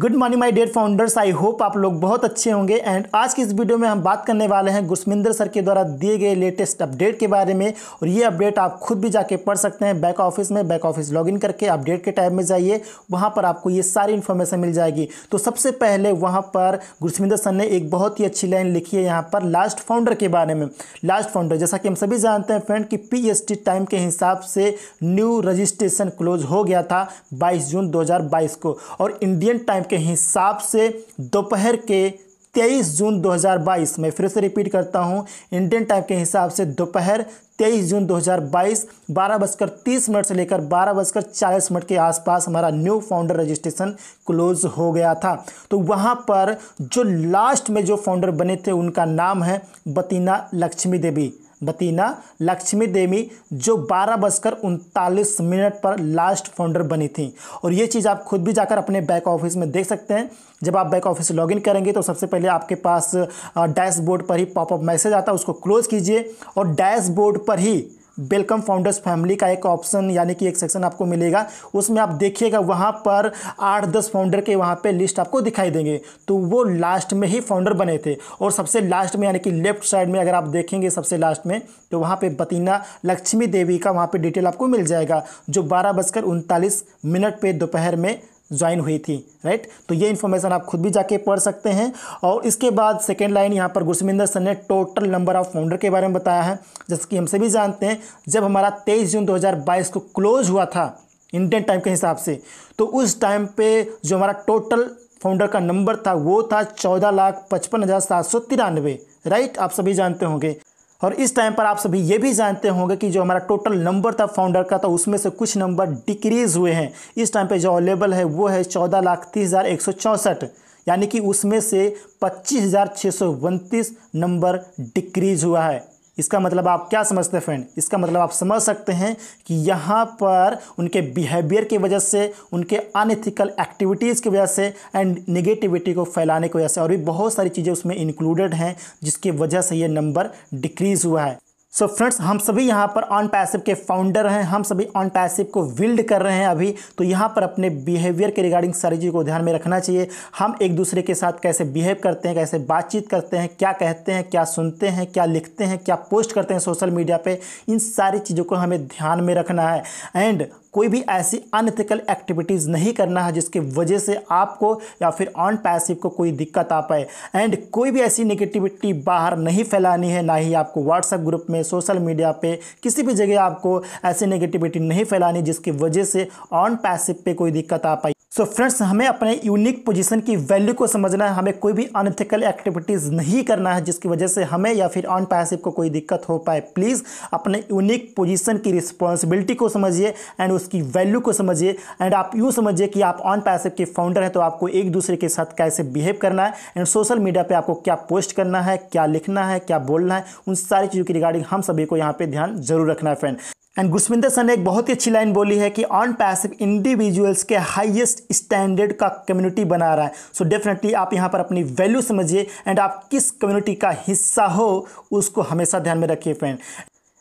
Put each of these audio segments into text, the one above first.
good morning my dear founders I hope आप लोग बहुत अच्छे होंगे एंड आज की इस वीडियो में हम बात करने वाले हैं गुरसमिंदर सर के द्वारा दिए गए लेटेस्ट अपडेट के बारे में और ये अपडेट आप खुद भी जाके पढ़ सकते हैं बैक ऑफिस में बैक ऑफिस लॉगिन करके अपडेट के टाइम में जाइए वहाँ पर आपको ये सारी इन्फॉर्मेशन मिल जाएगी तो सबसे पहले वहाँ पर गुरसमिंदर सर ने एक बहुत ही अच्छी लाइन लिखी है यहाँ पर लास्ट फाउंडर के बारे में लास्ट फाउंडर जैसा कि हम सभी जानते हैं फ्रेंड कि पी टाइम के हिसाब से न्यू रजिस्ट्रेशन क्लोज हो गया था बाईस जून दो को और इंडियन टाइम के हिसाब से दोपहर के 23 जून 2022 मैं फिर से रिपीट करता हूं इंडियन टाइम के हिसाब से दोपहर 23 जून 2022 बारह बजकर तीस मिनट से लेकर बारह बजकर चालीस मिनट के आसपास हमारा न्यू फाउंडर रजिस्ट्रेशन क्लोज हो गया था तो वहां पर जो लास्ट में जो फाउंडर बने थे उनका नाम है बतीना लक्ष्मी देवी बतीना लक्ष्मी देवी जो बारह बजकर उनतालीस मिनट पर लास्ट फाउंडर बनी थी और ये चीज़ आप खुद भी जाकर अपने बैक ऑफिस में देख सकते हैं जब आप बैक ऑफिस लॉगिन करेंगे तो सबसे पहले आपके पास डैशबोर्ड पर ही पॉपअप मैसेज आता है उसको क्लोज कीजिए और डैशबोर्ड पर ही वेलकम फाउंडर्स फैमिली का एक ऑप्शन यानी कि एक सेक्शन आपको मिलेगा उसमें आप देखिएगा वहाँ पर आठ दस फाउंडर के वहाँ पे लिस्ट आपको दिखाई देंगे तो वो लास्ट में ही फाउंडर बने थे और सबसे लास्ट में यानी कि लेफ्ट साइड में अगर आप देखेंगे सबसे लास्ट में तो वहाँ पर बतीना लक्ष्मी देवी का वहाँ पर डिटेल आपको मिल जाएगा जो बारह बजकर उनतालीस मिनट पर दोपहर में ज्वाइन हुई थी राइट तो ये इन्फॉर्मेशन आप खुद भी जाके पढ़ सकते हैं और इसके बाद सेकेंड लाइन यहाँ पर गुरसिमिंदर सर ने टोटल नंबर ऑफ फाउंडर के बारे में बताया है जैसे कि हम सभी जानते हैं जब हमारा तेईस जून 2022 को क्लोज हुआ था इंडियन टाइम के हिसाब से तो उस टाइम पे जो हमारा टोटल फाउंडर का नंबर था वो था चौदह लाख पचपन हज़ार सात सौ तिरानवे राइट आप सभी जानते होंगे और इस टाइम पर आप सभी ये भी जानते होंगे कि जो हमारा टोटल नंबर था फाउंडर का था तो उसमें से कुछ नंबर डिक्रीज हुए हैं इस टाइम पे जो अवेलेबल है वो है चौदह लाख तीस हज़ार एक सौ चौंसठ यानी कि उसमें से पच्चीस हज़ार छः सौ उनतीस नंबर डिक्रीज हुआ है इसका मतलब आप क्या समझते हैं फ्रेंड इसका मतलब आप समझ सकते हैं कि यहाँ पर उनके बिहेवियर की वजह से उनके अनएथिकल एक्टिविटीज़ की वजह से एंड निगेटिविटी को फैलाने की वजह से और भी बहुत सारी चीज़ें उसमें इंक्लूडेड हैं जिसकी वजह से ये नंबर डिक्रीज़ हुआ है सो so फ्रेंड्स हम सभी यहाँ पर ऑन पैसिव के फाउंडर हैं हम सभी ऑन पैसिव को बिल्ड कर रहे हैं अभी तो यहाँ पर अपने बिहेवियर के रिगार्डिंग सारी चीज़ों को ध्यान में रखना चाहिए हम एक दूसरे के साथ कैसे बिहेव करते हैं कैसे बातचीत करते हैं क्या कहते हैं क्या सुनते हैं क्या लिखते हैं क्या पोस्ट करते हैं सोशल मीडिया पर इन सारी चीज़ों को हमें ध्यान में रखना है एंड कोई भी ऐसी अनथिकल एक्टिविटीज़ नहीं करना है जिसके वजह से आपको या फिर ऑन पैसिव को कोई दिक्कत आ पाए एंड कोई भी ऐसी नेगेटिविटी बाहर नहीं फैलानी है ना ही आपको व्हाट्सएप ग्रुप में सोशल मीडिया पे किसी भी जगह आपको ऐसी नेगेटिविटी नहीं फैलानी जिसकी वजह से ऑन पैसिव पे कोई दिक्कत आ पाई सो so फ्रेंड्स हमें अपने यूनिक पोजीशन की वैल्यू को समझना है हमें कोई भी अनथिकल एक्टिविटीज़ नहीं करना है जिसकी वजह से हमें या फिर ऑन पैसिव को कोई दिक्कत हो पाए प्लीज़ अपने यूनिक पोजीशन की रिस्पॉन्सिबिलिटी को समझिए एंड उसकी वैल्यू को समझिए एंड आप यूँ समझिए कि आप ऑन पैसिव के फाउंडर हैं तो आपको एक दूसरे के साथ कैसे बिहेव करना है एंड सोशल मीडिया पर आपको क्या पोस्ट करना है क्या लिखना है क्या बोलना है उन सारी चीज़ों की रिगार्डिंग हम सभी को यहाँ पर ध्यान जरूर रखना है फ्रेंड एंड गुरस्विंदर सर ने एक बहुत ही अच्छी लाइन बोली है कि ऑन पैसिव इंडिविजुअल्स के हाईएस्ट स्टैंडर्ड का कम्युनिटी बना रहा है सो so डेफिनेटली आप यहाँ पर अपनी वैल्यू समझिए एंड आप किस कम्युनिटी का हिस्सा हो उसको हमेशा ध्यान में रखिए friend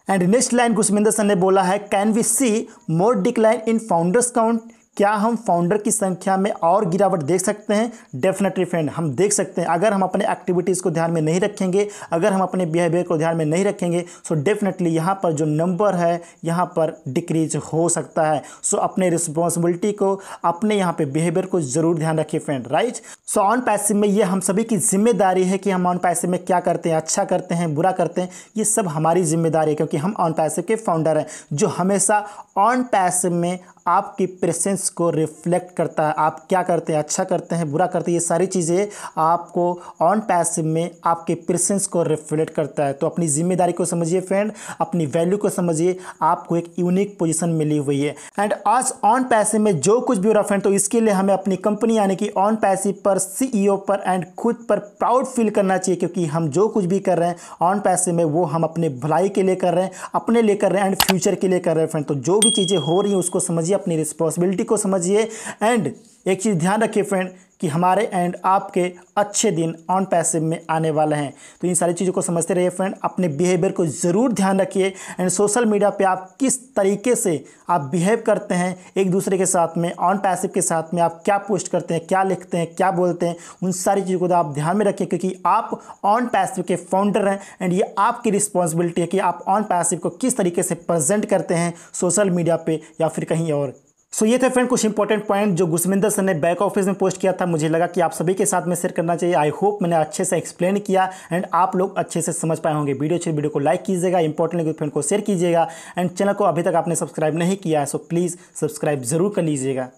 and next line Gursiminder sir ने बोला है can we see more decline in founders count क्या हम फाउंडर की संख्या में और गिरावट देख सकते हैं डेफिनेटली फ्रेंड हम देख सकते हैं अगर हम अपने एक्टिविटीज़ को ध्यान में नहीं रखेंगे अगर हम अपने बिहेवियर को ध्यान में नहीं रखेंगे सो डेफिनेटली यहाँ पर जो नंबर है यहाँ पर डिक्रीज हो सकता है सो अपने रिस्पॉन्सिबिलिटी को अपने यहाँ पे बिहेवियर को ज़रूर ध्यान रखिए फ्रेंड राइट सो ऑन पैसे में ये हम सभी की जिम्मेदारी है कि हम ऑन पैसे में क्या करते हैं अच्छा करते हैं बुरा करते हैं ये सब हमारी जिम्मेदारी है क्योंकि हम ऑन पैसे के फाउंडर हैं जो हमेशा ऑन पैसे में आपकी प्रेसेंस को रिफ्लेक्ट करता है आप क्या करते हैं अच्छा करते हैं बुरा करते हैं ये सारी चीज़ें आपको ऑन पैसिव में आपके प्रेसेंस को रिफ्लेक्ट करता है तो अपनी जिम्मेदारी को समझिए फ्रेंड अपनी वैल्यू को समझिए आपको एक यूनिक पोजिशन मिली हुई है एंड आज ऑन पैसिव में जो कुछ भी हो रहा फ्रेंड तो इसके लिए हमें अपनी कंपनी यानी कि ऑन पैसिव पर सीईओ पर एंड खुद पर प्राउड फील करना चाहिए क्योंकि हम जो कुछ भी कर रहे हैं ऑन पैसे में वो हम अपने भलाई के लिए कर रहे हैं अपने लिए कर रहे हैं एंड फ्यूचर के लिए कर रहे हैं फ्रेंड तो जो भी चीज़ें हो रही हैं उसको समझिए अपनी रिस्पॉन्सिबिलिटी को समझिए एंड एक चीज़ ध्यान रखिए फ्रेंड कि हमारे एंड आपके अच्छे दिन ऑन पैसिव में आने वाले हैं तो इन सारी चीज़ों को समझते रहिए फ्रेंड अपने बिहेवियर को ज़रूर ध्यान रखिए एंड सोशल मीडिया पे आप किस तरीके से आप बिहेव करते हैं एक दूसरे के साथ में ऑन पैसिव के साथ में आप क्या पोस्ट करते हैं क्या लिखते हैं क्या बोलते हैं उन सारी चीज़ों को तो आप ध्यान में रखिए क्योंकि आप ऑन पैसिव के फाउंडर हैं एंड ये आपकी रिस्पॉन्सिबिलिटी है कि आप ऑन पैसिव को किस तरीके से प्रजेंट करते हैं सोशल मीडिया पर या फिर कहीं और सो ये थे फ्रेंड कुछ इंपॉर्टेंट पॉइंट जो गुस्मिंदर सर ने बैक ऑफिस में पोस्ट किया था मुझे लगा कि आप सभी के साथ में शेयर करना चाहिए आई होप मैंने अच्छे से एक्सप्लेन किया एंड आप लोग अच्छे से समझ पाए होंगे वीडियो अच्छी वीडियो को लाइक कीजिएगा इंपॉर्टेंट लगे फ्रेंड को शेयर कीजिएगा एंड चैनल को अभी तक आपने सब्सक्राइब नहीं किया है सो प्लीज़ सब्सक्राइब जरूर कर लीजिएगा